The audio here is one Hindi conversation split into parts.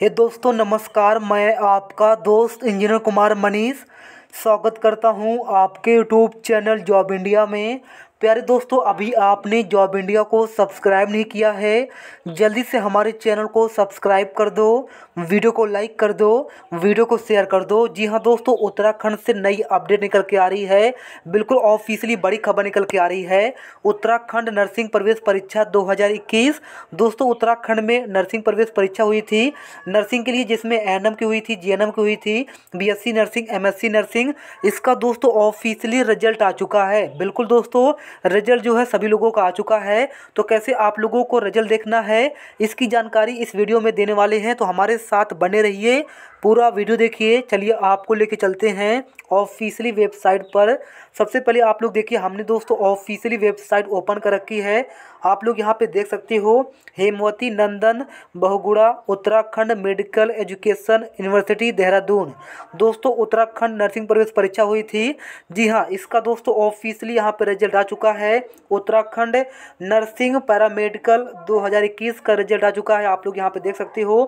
हे दोस्तों नमस्कार मैं आपका दोस्त इंजीनियर कुमार मनीष स्वागत करता हूं आपके यूट्यूब चैनल जॉब इंडिया में प्यारे दोस्तों अभी आपने जॉब इंडिया को सब्सक्राइब नहीं किया है जल्दी से हमारे चैनल को सब्सक्राइब कर दो वीडियो को लाइक कर दो वीडियो को शेयर कर दो जी हाँ दोस्तों उत्तराखंड से नई अपडेट निकल के आ रही है बिल्कुल ऑफिशियली बड़ी खबर निकल के आ रही है उत्तराखंड नर्सिंग प्रवेश परीक्षा 2021 दोस्तों उत्तराखंड में नर्सिंग प्रवेश परीक्षा हुई थी नर्सिंग के लिए जिसमें एन की हुई थी जे की हुई थी बी नर्सिंग एम नर्सिंग सिंह इसका दोस्तों ऑफिशियली रिजल्ट आ चुका है बिल्कुल दोस्तों रिजल्ट जो है सभी लोगों का आ चुका है तो कैसे आप लोगों को रिजल्ट देखना है इसकी जानकारी इस वीडियो में देने वाले हैं तो हमारे साथ बने रहिए पूरा वीडियो देखिए चलिए आपको लेके चलते हैं ऑफिशियली वेबसाइट पर सबसे पहले आप लोग देखिए हमने दोस्तों ऑफिशियली वेबसाइट ओपन कर रखी है आप लोग यहाँ पे देख सकते हो Hemwati Nandan Bahuguna Uttarakhand medical education university Dehradun दोस्तों उत्तराखंड नर्सिंग प्रवेश परीक्षा हुई थी जी हाँ इसका दोस्तों ऑफिशियली यहाँ पर रिजल्ट आ चुका है उत्तराखंड नर्सिंग पैरामेडिकल 2021 का रिजल्ट आ चुका है आप लोग यहाँ पे देख सकते हो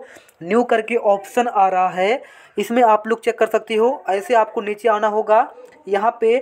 न्यू करके ऑप्शन आ रहा है है इसमें आप लोग चेक कर सकती हो ऐसे आपको नीचे आना होगा यहाँ पे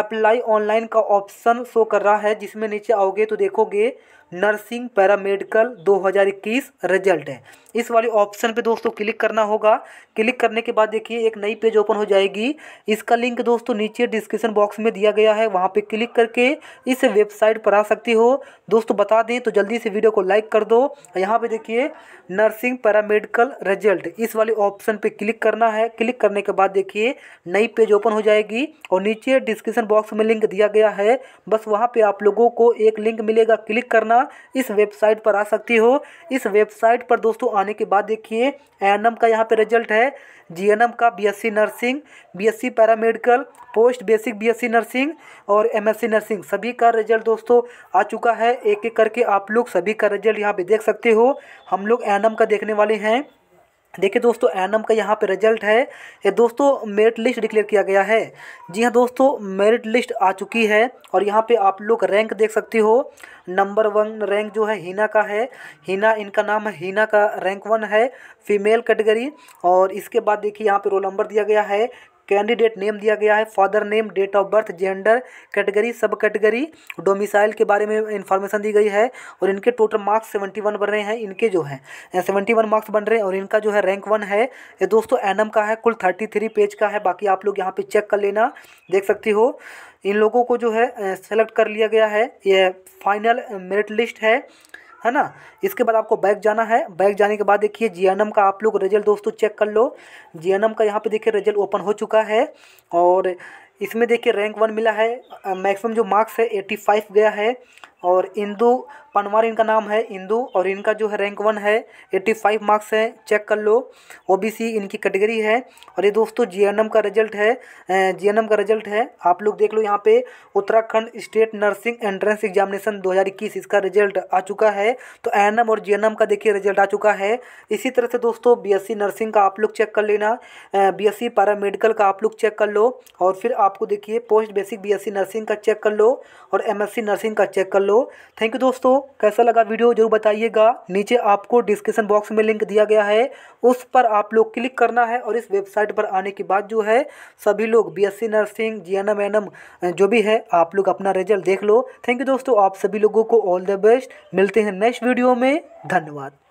अप्लाई ऑनलाइन का ऑप्शन शो कर रहा है जिसमें नीचे आओगे तो देखोगे नर्सिंग पैरामेडिकल 2021 रिजल्ट है इस वाले ऑप्शन पे दोस्तों क्लिक करना होगा क्लिक करने के बाद देखिए एक नई पेज ओपन हो जाएगी इसका लिंक दोस्तों नीचे डिस्क्रिप्शन बॉक्स में दिया गया है वहाँ पे क्लिक करके इस वेबसाइट पर आ सकती हो दोस्तों बता दें तो जल्दी से वीडियो को लाइक कर दो यहाँ पर देखिए नर्सिंग पैरामेडिकल रिजल्ट इस वाले ऑप्शन पर क्लिक करना है क्लिक करने के बाद देखिए नई पेज ओपन हो जाएगी और नीचे डिस्क्रिप्शन बॉक्स में लिंक दिया गया है बस वहाँ पे आप लोगों को एक लिंक मिलेगा क्लिक करना इस वेबसाइट पर आ सकती हो इस वेबसाइट पर दोस्तों आने के बाद देखिए एन का यहाँ पर रिजल्ट है जी का B nursing B paramedical post basic BSc nursing और एमएससी नर्सिंग सभी का रिजल्ट दोस्तों आ चुका है एक एक करके आप लोग सभी का रिजल्ट यहाँ पे देख सकते हो हम लोग एन का देखने वाले हैं देखिए दोस्तों एनम का यहाँ पे रिजल्ट है ये दोस्तों मेरिट लिस्ट डिक्लेयर किया गया है जी हाँ दोस्तों मेरिट लिस्ट आ चुकी है और यहाँ पे आप लोग रैंक देख सकते हो नंबर वन रैंक जो है हीना का है हीना इनका नाम है हीना का रैंक वन है फीमेल कैटेगरी और इसके बाद देखिए यहाँ पे रोल नंबर दिया गया है कैंडिडेट नेम दिया गया है father name date of birth gender category sub category domicile के बारे में इन्फॉर्मेशन दी गई है और इनके टोटल मार्क्स सेवेंटी वन बन रहे हैं इनके जो है सेवेंटी वन मार्क्स बन रहे हैं और इनका जो है रैंक वन है ये दोस्तों एनम का है कुल थर्टी थ्री पेज का है बाकी आप लोग यहाँ पर चेक कर लेना देख सकती हो इन लोगों को जो है सेलेक्ट कर लिया गया है ये फाइनल मेरिट लिस्ट है है ना इसके बाद आपको बैक जाना है बैक जाने के बाद देखिए जी का आप लोग रिजल्ट दोस्तों चेक कर लो जी का यहाँ पर देखिए रिजल्ट ओपन हो चुका है और इसमें देखिए रैंक वन मिला है मैक्सिमम जो मार्क्स है एट्टी फाइव गया है और इंदू पनवार इनका नाम है इंदू और इनका जो है रैंक वन है एट्टी फाइव मार्क्स है चेक कर लो ओबीसी इनकी कैटेगरी है और ये दोस्तों जीएनएम का रिजल्ट है जीएनएम का रिजल्ट है आप लोग देख लो यहाँ पे Uttarakhand state nursing entrance examination 2021 इसका रिजल्ट आ चुका है तो एन और जी का देखिए रिजल्ट आ चुका है इसी तरह से दोस्तों बी नर्सिंग का आप लोग चेक कर लेना बी बीएससी पैरामेडिकल का आप लोग चेक कर लो और फिर आपको देखिए पोस्ट बेसिक बी नर्सिंग का चेक कर लो और एम नर्सिंग का चेक कर लो लो थैंक यू दोस्तों कैसा लगा वीडियो जरूर बताइएगा नीचे आपको डिस्क्रिप्शन बॉक्स में लिंक दिया गया है उस पर आप लोग क्लिक करना है और इस वेबसाइट पर आने के बाद जो है सभी लोग BSc nursing G N M जो भी है आप लोग अपना रिजल्ट देख लो थैंक यू दोस्तों आप सभी लोगों को ऑल द बेस्ट मिलते हैं नेक्स्ट वीडियो में धन्यवाद